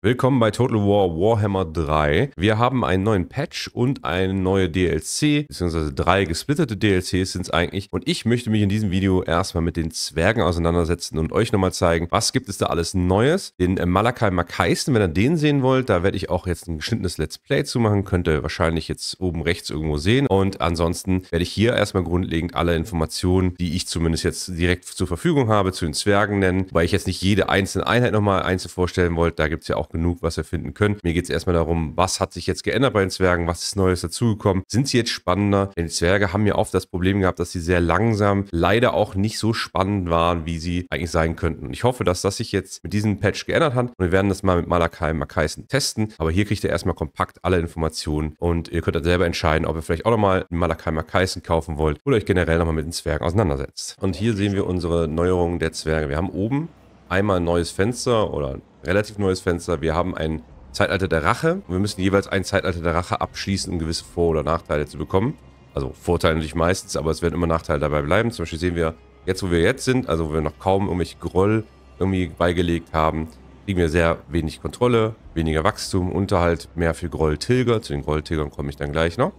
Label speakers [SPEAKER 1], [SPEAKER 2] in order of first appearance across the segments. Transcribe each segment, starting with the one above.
[SPEAKER 1] Willkommen bei Total War Warhammer 3. Wir haben einen neuen Patch und eine neue DLC, beziehungsweise drei gesplitterte DLCs sind es eigentlich. Und ich möchte mich in diesem Video erstmal mit den Zwergen auseinandersetzen und euch nochmal zeigen, was gibt es da alles Neues. Den äh, Malakai Makaisten, wenn ihr den sehen wollt, da werde ich auch jetzt ein geschnittenes Let's Play zu machen. Könnt ihr wahrscheinlich jetzt oben rechts irgendwo sehen. Und ansonsten werde ich hier erstmal grundlegend alle Informationen, die ich zumindest jetzt direkt zur Verfügung habe, zu den Zwergen nennen. Weil ich jetzt nicht jede einzelne Einheit nochmal einzeln vorstellen wollte, da gibt es ja auch noch genug, was wir finden können. Mir geht es erstmal darum, was hat sich jetzt geändert bei den Zwergen, was ist Neues dazugekommen, sind sie jetzt spannender? Denn die Zwerge haben ja oft das Problem gehabt, dass sie sehr langsam, leider auch nicht so spannend waren, wie sie eigentlich sein könnten. Und ich hoffe, dass das sich jetzt mit diesem Patch geändert hat und wir werden das mal mit Malakai Makaisen testen. Aber hier kriegt ihr erstmal kompakt alle Informationen und ihr könnt dann selber entscheiden, ob ihr vielleicht auch nochmal Malakai Makaisen kaufen wollt oder euch generell nochmal mit den Zwergen auseinandersetzt. Und hier sehen wir unsere Neuerungen der Zwerge. Wir haben oben einmal ein neues Fenster oder relativ neues Fenster. Wir haben ein Zeitalter der Rache. Und wir müssen jeweils ein Zeitalter der Rache abschließen, um gewisse Vor- oder Nachteile zu bekommen. Also Vorteile natürlich meistens, aber es werden immer Nachteile dabei bleiben. Zum Beispiel sehen wir, jetzt wo wir jetzt sind, also wo wir noch kaum irgendwelche Groll irgendwie beigelegt haben, kriegen wir sehr wenig Kontrolle, weniger Wachstum, Unterhalt, mehr für Grolltilger. Zu den Grolltilgern komme ich dann gleich noch.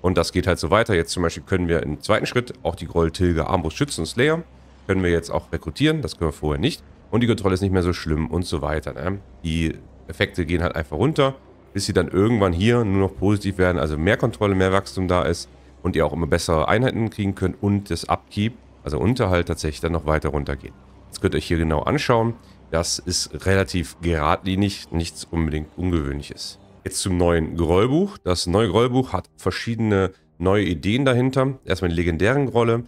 [SPEAKER 1] Und das geht halt so weiter. Jetzt zum Beispiel können wir im zweiten Schritt auch die Grolltilger schützen und Slayer können wir jetzt auch rekrutieren. Das können wir vorher nicht und die Kontrolle ist nicht mehr so schlimm und so weiter. Ne? Die Effekte gehen halt einfach runter, bis sie dann irgendwann hier nur noch positiv werden, also mehr Kontrolle, mehr Wachstum da ist und ihr auch immer bessere Einheiten kriegen könnt und das Upkeep, also Unterhalt tatsächlich dann noch weiter runter geht. Das könnt ihr euch hier genau anschauen. Das ist relativ geradlinig, nichts unbedingt ungewöhnliches. Jetzt zum neuen Grollbuch. Das neue Grollbuch hat verschiedene neue Ideen dahinter. Erstmal die legendären Grolle,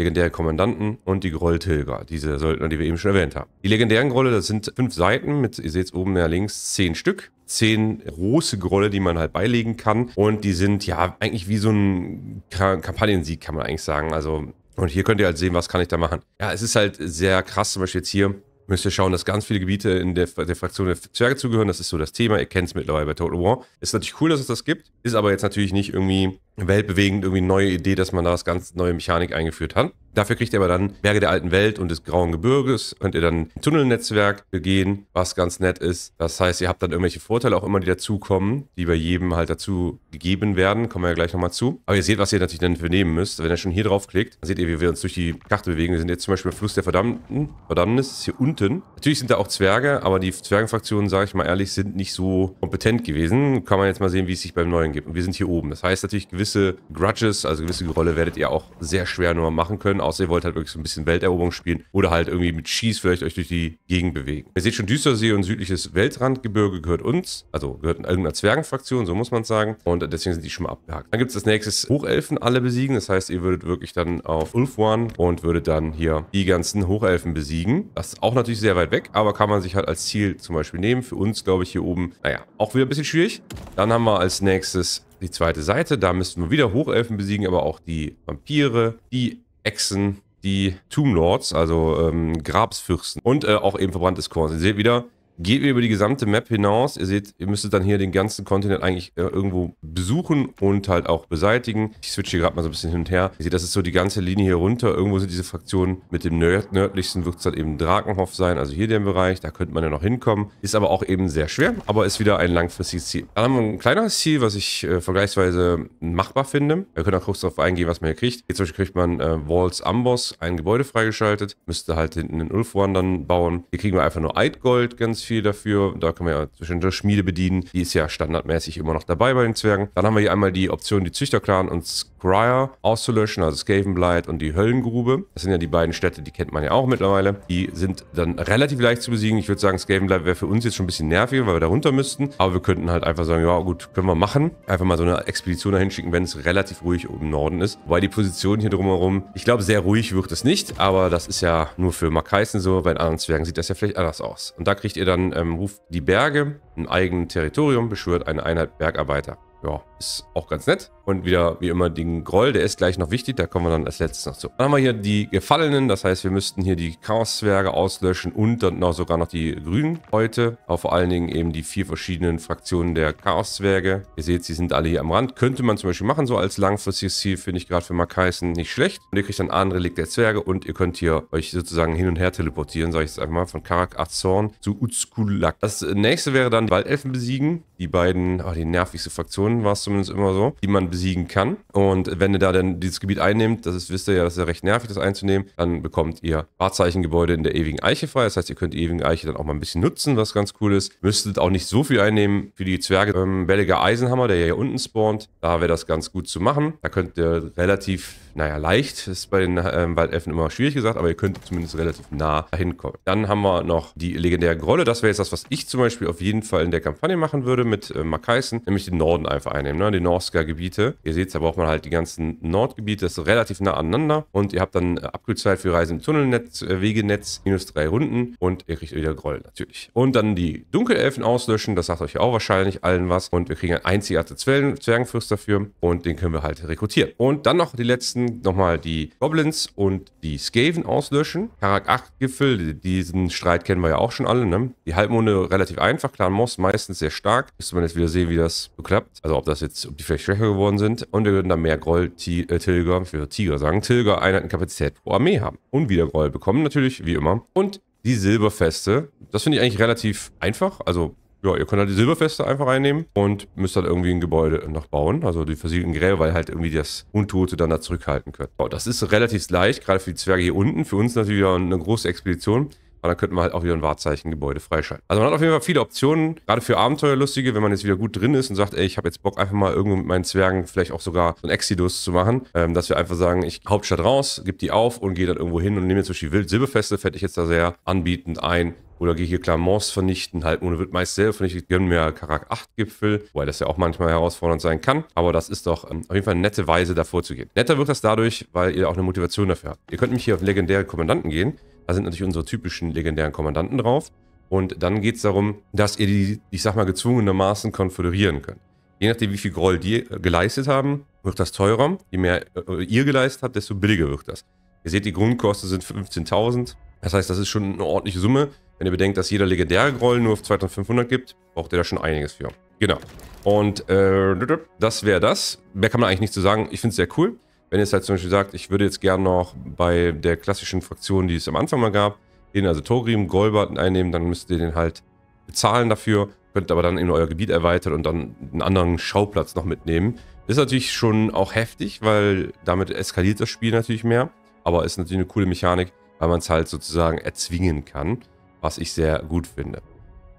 [SPEAKER 1] legendäre Kommandanten und die Grolltilger, diese Söldner, die wir eben schon erwähnt haben. Die legendären Grolle, das sind fünf Seiten mit, ihr seht es oben ja links, zehn Stück. Zehn große Grolle, die man halt beilegen kann. Und die sind ja eigentlich wie so ein Kampagnensieg, kann man eigentlich sagen. Also, und hier könnt ihr halt sehen, was kann ich da machen. Ja, es ist halt sehr krass, zum Beispiel jetzt hier, müsst ihr schauen, dass ganz viele Gebiete in der, der Fraktion der Zwerge zugehören. Das ist so das Thema. Ihr kennt es mittlerweile bei Total War. Ist natürlich cool, dass es das gibt. Ist aber jetzt natürlich nicht irgendwie weltbewegend irgendwie eine neue Idee, dass man da was ganz neue Mechanik eingeführt hat. Dafür kriegt ihr aber dann Berge der alten Welt und des grauen Gebirges, könnt ihr dann ein Tunnelnetzwerk begehen, was ganz nett ist. Das heißt, ihr habt dann irgendwelche Vorteile auch immer, die dazukommen, die bei jedem halt dazu gegeben werden. Kommen wir ja gleich nochmal zu. Aber ihr seht, was ihr natürlich dann für nehmen müsst. Wenn ihr schon hier drauf klickt, seht ihr, wie wir uns durch die Karte bewegen. Wir sind jetzt zum Beispiel im Fluss der Verdammten. Verdammnis ist hier unten. Natürlich sind da auch Zwerge, aber die Zwergenfraktionen, sage ich mal ehrlich, sind nicht so kompetent gewesen. Kann man jetzt mal sehen, wie es sich beim Neuen gibt. Und wir sind hier oben. Das heißt natürlich, gewisse gewisse Grudges, also gewisse Rolle werdet ihr auch sehr schwer nur machen können, außer ihr wollt halt wirklich so ein bisschen Welteroberung spielen oder halt irgendwie mit Schieß vielleicht euch durch die Gegend bewegen. Ihr seht schon, Düstersee und südliches Weltrandgebirge gehört uns, also gehört in irgendeiner Zwergenfraktion, so muss man sagen. Und deswegen sind die schon mal abgehakt. Dann gibt es das nächste Hochelfen alle besiegen. Das heißt, ihr würdet wirklich dann auf Ulfwan und würdet dann hier die ganzen Hochelfen besiegen. Das ist auch natürlich sehr weit weg, aber kann man sich halt als Ziel zum Beispiel nehmen. Für uns, glaube ich, hier oben, naja, auch wieder ein bisschen schwierig. Dann haben wir als nächstes die zweite Seite. Da müssten wir wieder Hochelfen besiegen, aber auch die Vampire, die Echsen, die Tomb Lords, also ähm, Grabsfürsten und äh, auch eben verbranntes Korn. Ihr seht wieder, Geht ihr über die gesamte Map hinaus. Ihr seht, ihr müsstet dann hier den ganzen Kontinent eigentlich äh, irgendwo besuchen und halt auch beseitigen. Ich switche hier gerade mal so ein bisschen hin und her. Ihr seht, das ist so die ganze Linie hier runter. Irgendwo sind diese Fraktionen. Mit dem nörd nördlichsten wird es dann eben Drakenhof sein, also hier der Bereich. Da könnte man ja noch hinkommen. Ist aber auch eben sehr schwer, aber ist wieder ein langfristiges Ziel. Dann haben wir ein kleineres Ziel, was ich äh, vergleichsweise machbar finde. Wir können auch kurz darauf eingehen, was man hier kriegt. Hier zum Beispiel kriegt man äh, Walls Amboss, ein Gebäude freigeschaltet. Müsste halt hinten den Ulfwan dann bauen. Hier kriegen wir einfach nur Eidgold ganz viel viel dafür. Da können wir ja zwischen der Schmiede bedienen. Die ist ja standardmäßig immer noch dabei bei den Zwergen. Dann haben wir hier einmal die Option, die Züchterclan und Scryer auszulöschen, also Skavenblight und die Höllengrube. Das sind ja die beiden Städte, die kennt man ja auch mittlerweile. Die sind dann relativ leicht zu besiegen. Ich würde sagen, Skavenblight wäre für uns jetzt schon ein bisschen nerviger, weil wir da runter müssten. Aber wir könnten halt einfach sagen, ja gut, können wir machen. Einfach mal so eine Expedition dahin schicken, wenn es relativ ruhig im Norden ist. Wobei die Position hier drumherum, ich glaube, sehr ruhig wird es nicht. Aber das ist ja nur für Markeißen so. Bei anderen Zwergen sieht das ja vielleicht anders aus. Und da kriegt ihr dann dann ähm, ruft die Berge im eigenen Territorium, beschwört eine Einheit Bergarbeiter ja, ist auch ganz nett. Und wieder, wie immer, den Groll, der ist gleich noch wichtig, da kommen wir dann als letztes noch zu. Dann haben wir hier die Gefallenen, das heißt, wir müssten hier die Chaos-Zwerge auslöschen und dann noch sogar noch die grünen heute. Aber vor allen Dingen eben die vier verschiedenen Fraktionen der Chaos-Zwerge. Ihr seht, sie sind alle hier am Rand. Könnte man zum Beispiel machen, so als langfristiges Ziel, finde ich gerade für Markaisen nicht schlecht. Und ihr kriegt dann andere Relikt der Zwerge und ihr könnt hier euch sozusagen hin und her teleportieren, sage ich jetzt einfach mal, von Karak Azorn zu Utskulak. Das nächste wäre dann Waldelfen besiegen. Die beiden, oh, die nervigste Fraktion Fraktionen, war es zumindest immer so, die man besiegen kann. Und wenn ihr da dann dieses Gebiet einnehmt, das ist, wisst ihr ja, das ist ja recht nervig, das einzunehmen, dann bekommt ihr Fahrzeichengebäude in der ewigen Eiche frei. Das heißt, ihr könnt die ewigen Eiche dann auch mal ein bisschen nutzen, was ganz cool ist. Müsstet auch nicht so viel einnehmen für die Zwerge. Ähm, Belliger Eisenhammer, der hier unten spawnt, da wäre das ganz gut zu machen. Da könnt ihr relativ naja, leicht. Das Ist bei den ähm, Waldelfen immer schwierig gesagt, aber ihr könnt zumindest relativ nah dahin kommen. Dann haben wir noch die legendäre Grolle. Das wäre jetzt das, was ich zum Beispiel auf jeden Fall in der Kampagne machen würde mit äh, Markaisen, nämlich den Norden einfach einnehmen, ne? die Norska-Gebiete. Ihr seht, da braucht man halt die ganzen Nordgebiete, das ist relativ nah aneinander und ihr habt dann äh, Abkühlzeit für Reisen im Tunnelnetz, äh, Wegenetz, minus drei Runden und ihr kriegt wieder Groll natürlich. Und dann die Dunkelelfen auslöschen, das sagt euch auch wahrscheinlich allen was und wir kriegen einen einzigartigen Zwergenfürst dafür und den können wir halt rekrutieren. Und dann noch die letzten besten nochmal die Goblins und die Skaven auslöschen. Karak 8 Gipfel, diesen Streit kennen wir ja auch schon alle, ne? Die Halbmonde relativ einfach, klar, Moss meistens sehr stark. Müsste man jetzt wieder sehen, wie das so klappt. Also ob das jetzt, ob die vielleicht schwächer geworden sind. Und wir würden dann mehr Groll, T äh, Tilger, ich Tiger sagen, Tilger Einheitenkapazität pro Armee haben. Und wieder Groll bekommen natürlich, wie immer. Und die Silberfeste. Das finde ich eigentlich relativ einfach. Also ja, ihr könnt halt die Silberfeste einfach einnehmen und müsst dann halt irgendwie ein Gebäude noch bauen. Also die versiegelten Gräber, weil halt irgendwie das Untote dann da zurückhalten könnt. So, das ist relativ leicht, gerade für die Zwerge hier unten. Für uns natürlich wieder eine große Expedition. Aber dann könnten wir halt auch wieder ein Wahrzeichengebäude freischalten. Also man hat auf jeden Fall viele Optionen, gerade für Abenteuerlustige, wenn man jetzt wieder gut drin ist und sagt, ey, ich habe jetzt Bock einfach mal irgendwo mit meinen Zwergen vielleicht auch sogar so ein Exodus zu machen, ähm, dass wir einfach sagen, ich Hauptstadt raus, gib die auf und gehe dann irgendwo hin und nehme jetzt zum Beispiel Wild Silberfeste, fände ich jetzt da sehr anbietend ein, oder gehe hier Clermonts vernichten. halt ohne wird meist selber vernichtet. Gönnen mir Karak 8 Gipfel, wobei das ja auch manchmal herausfordernd sein kann. Aber das ist doch ähm, auf jeden Fall eine nette Weise, davor zu gehen. Netter wird das dadurch, weil ihr auch eine Motivation dafür habt. Ihr könnt mich hier auf legendäre Kommandanten gehen. Da sind natürlich unsere typischen legendären Kommandanten drauf. Und dann geht es darum, dass ihr die, ich sag mal, gezwungenermaßen konföderieren könnt. Je nachdem, wie viel Groll die äh, geleistet haben, wird das teurer. Je mehr äh, ihr geleistet habt, desto billiger wird das. Ihr seht, die Grundkosten sind 15.000. Das heißt, das ist schon eine ordentliche Summe. Wenn ihr bedenkt, dass jeder legendäre Groll nur auf 2500 gibt, braucht ihr da schon einiges für. Genau. Und äh, das wäre das. Mehr kann man eigentlich nicht zu so sagen. Ich finde es sehr cool. Wenn ihr jetzt halt zum Beispiel sagt, ich würde jetzt gerne noch bei der klassischen Fraktion, die es am Anfang mal gab, den also Torim, Golbert einnehmen, dann müsst ihr den halt bezahlen dafür, könnt aber dann in euer Gebiet erweitern und dann einen anderen Schauplatz noch mitnehmen. Ist natürlich schon auch heftig, weil damit eskaliert das Spiel natürlich mehr, aber ist natürlich eine coole Mechanik, weil man es halt sozusagen erzwingen kann was ich sehr gut finde.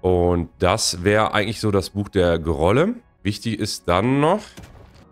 [SPEAKER 1] Und das wäre eigentlich so das Buch der Gerolle. Wichtig ist dann noch,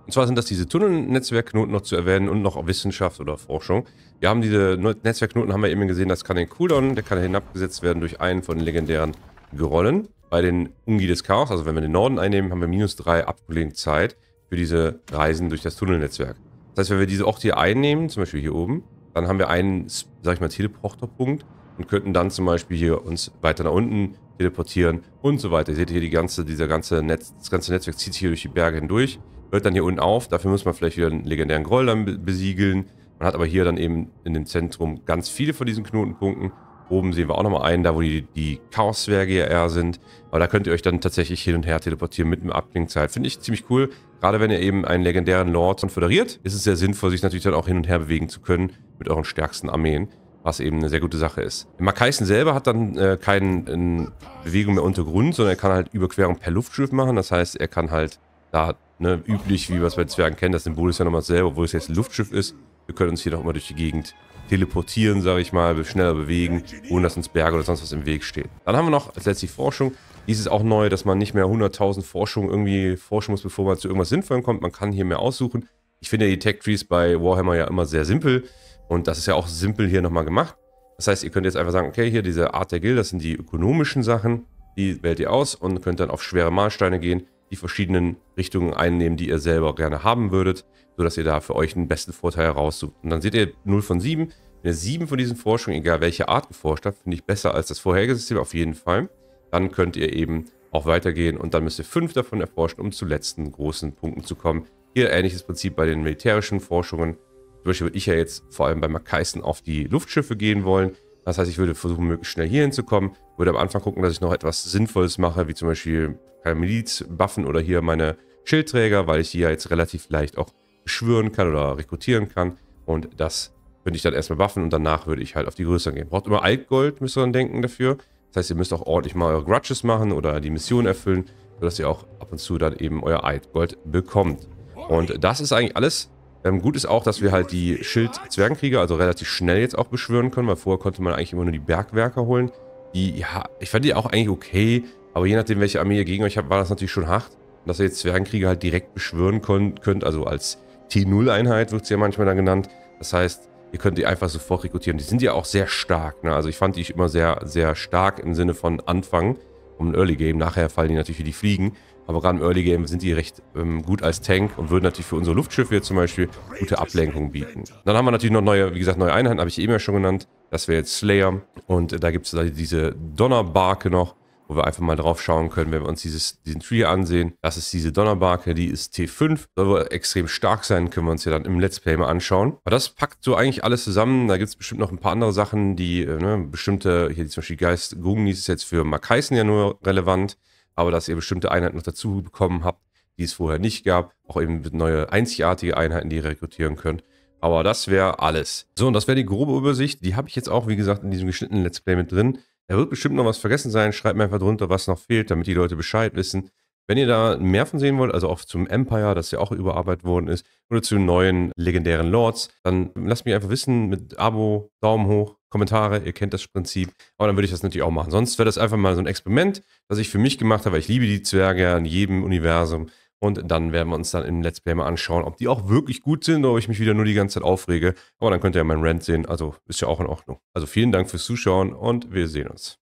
[SPEAKER 1] und zwar sind das diese Tunnelnetzwerkknoten noch zu erwähnen und noch Wissenschaft oder Forschung. Wir haben diese Netzwerkknoten, haben wir eben gesehen, das kann den Cooldown, der kann hinabgesetzt werden durch einen von den legendären Gerollen. Bei den Ungi des Chaos, also wenn wir den Norden einnehmen, haben wir minus drei 3 Zeit für diese Reisen durch das Tunnelnetzwerk. Das heißt, wenn wir diese Orte hier einnehmen, zum Beispiel hier oben, dann haben wir einen, sag ich mal, Teleporterpunkt, und könnten dann zum Beispiel hier uns weiter nach unten teleportieren und so weiter. Ihr seht hier die ganze, dieser ganze Netz, das ganze Netzwerk zieht sich hier durch die Berge hindurch, hört dann hier unten auf. Dafür muss man vielleicht wieder einen legendären Groll dann besiegeln. Man hat aber hier dann eben in dem Zentrum ganz viele von diesen Knotenpunkten. Oben sehen wir auch nochmal einen, da wo die, die Chaos-Zwerge ja eher sind. Aber da könnt ihr euch dann tatsächlich hin und her teleportieren mit einem Abklingzeit. Finde ich ziemlich cool. Gerade wenn ihr eben einen legendären Lord föderiert, ist es sehr sinnvoll, sich natürlich dann auch hin und her bewegen zu können mit euren stärksten Armeen was eben eine sehr gute Sache ist. Makaisen selber hat dann äh, keine äh, Bewegung mehr unter Grund, sondern er kann halt Überquerung per Luftschiff machen. Das heißt, er kann halt da, ne, üblich, wie wir es bei Zwergen kennen, das Symbol ist ja nochmal selber, obwohl es jetzt ein Luftschiff ist. Wir können uns hier nochmal durch die Gegend teleportieren, sage ich mal, schneller bewegen, ohne dass uns Berge oder sonst was im Weg stehen. Dann haben wir noch als letztes die Forschung. Dies ist auch neu, dass man nicht mehr 100.000 Forschungen irgendwie forschen muss, bevor man zu irgendwas Sinnvollem kommt. Man kann hier mehr aussuchen. Ich finde die Tech-Trees bei Warhammer ja immer sehr simpel. Und das ist ja auch simpel hier nochmal gemacht. Das heißt, ihr könnt jetzt einfach sagen, okay, hier diese Art der Gilde, das sind die ökonomischen Sachen, die wählt ihr aus und könnt dann auf schwere Mahlsteine gehen, die verschiedenen Richtungen einnehmen, die ihr selber gerne haben würdet, sodass ihr da für euch einen besten Vorteil heraussucht. Und dann seht ihr 0 von 7. Wenn ihr 7 von diesen Forschungen, egal welche Art geforscht habt, finde ich besser als das vorherige System auf jeden Fall, dann könnt ihr eben auch weitergehen und dann müsst ihr 5 davon erforschen, um zu letzten großen Punkten zu kommen. Hier ähnliches Prinzip bei den militärischen Forschungen, zum Beispiel würde ich ja jetzt vor allem bei Makaisen auf die Luftschiffe gehen wollen. Das heißt, ich würde versuchen, möglichst schnell hier hinzukommen. Würde am Anfang gucken, dass ich noch etwas Sinnvolles mache, wie zum Beispiel keine Miliz-Buffen oder hier meine Schildträger, weil ich die ja jetzt relativ leicht auch schwören kann oder rekrutieren kann. Und das könnte ich dann erstmal buffen und danach würde ich halt auf die Größe gehen. Braucht immer Altgold, müsst ihr dann denken dafür. Das heißt, ihr müsst auch ordentlich mal eure Grudges machen oder die Mission erfüllen, sodass ihr auch ab und zu dann eben euer Altgold bekommt. Und das ist eigentlich alles, ähm, gut ist auch, dass wir halt die Schild-Zwergenkrieger, also relativ schnell jetzt auch beschwören können, weil vorher konnte man eigentlich immer nur die Bergwerker holen. Die, ja, ich fand die auch eigentlich okay, aber je nachdem, welche Armee ihr gegen euch habt, war das natürlich schon hart. dass ihr jetzt Zwergenkrieger halt direkt beschwören könnt, könnt also als T0-Einheit wird sie ja manchmal dann genannt. Das heißt, ihr könnt die einfach sofort rekrutieren. Die sind ja auch sehr stark, ne? Also ich fand die immer sehr, sehr stark im Sinne von Anfang um ein Early Game. Nachher fallen die natürlich wie die Fliegen. Aber gerade im Early Game sind die recht ähm, gut als Tank und würden natürlich für unsere Luftschiffe jetzt zum Beispiel gute Ablenkung bieten. Dann haben wir natürlich noch neue, wie gesagt, neue Einheiten, habe ich eben ja schon genannt. Das wäre jetzt Slayer. Und äh, da gibt es diese Donnerbarke noch, wo wir einfach mal drauf schauen können, wenn wir uns dieses, diesen Tree ansehen. Das ist diese Donnerbarke, die ist T5. Soll wohl extrem stark sein, können wir uns ja dann im Let's Play mal anschauen. Aber das packt so eigentlich alles zusammen. Da gibt es bestimmt noch ein paar andere Sachen, die äh, ne, bestimmte, hier zum Beispiel Geist Gungnis ist jetzt für Mark Heißen ja nur relevant aber dass ihr bestimmte Einheiten noch dazu bekommen habt, die es vorher nicht gab. Auch eben neue einzigartige Einheiten, die ihr rekrutieren könnt. Aber das wäre alles. So, und das wäre die grobe Übersicht. Die habe ich jetzt auch, wie gesagt, in diesem geschnittenen Let's Play mit drin. Da wird bestimmt noch was vergessen sein. Schreibt mir einfach drunter, was noch fehlt, damit die Leute Bescheid wissen. Wenn ihr da mehr von sehen wollt, also auch zum Empire, das ja auch überarbeitet worden ist, oder zu neuen legendären Lords, dann lasst mich einfach wissen mit Abo, Daumen hoch, Kommentare, ihr kennt das Prinzip. Aber dann würde ich das natürlich auch machen. Sonst wäre das einfach mal so ein Experiment, was ich für mich gemacht habe, weil ich liebe die Zwerge in jedem Universum. Und dann werden wir uns dann im Let's Play mal anschauen, ob die auch wirklich gut sind oder ob ich mich wieder nur die ganze Zeit aufrege. Aber dann könnt ihr ja meinen Rant sehen. Also ist ja auch in Ordnung. Also vielen Dank fürs Zuschauen und wir sehen uns.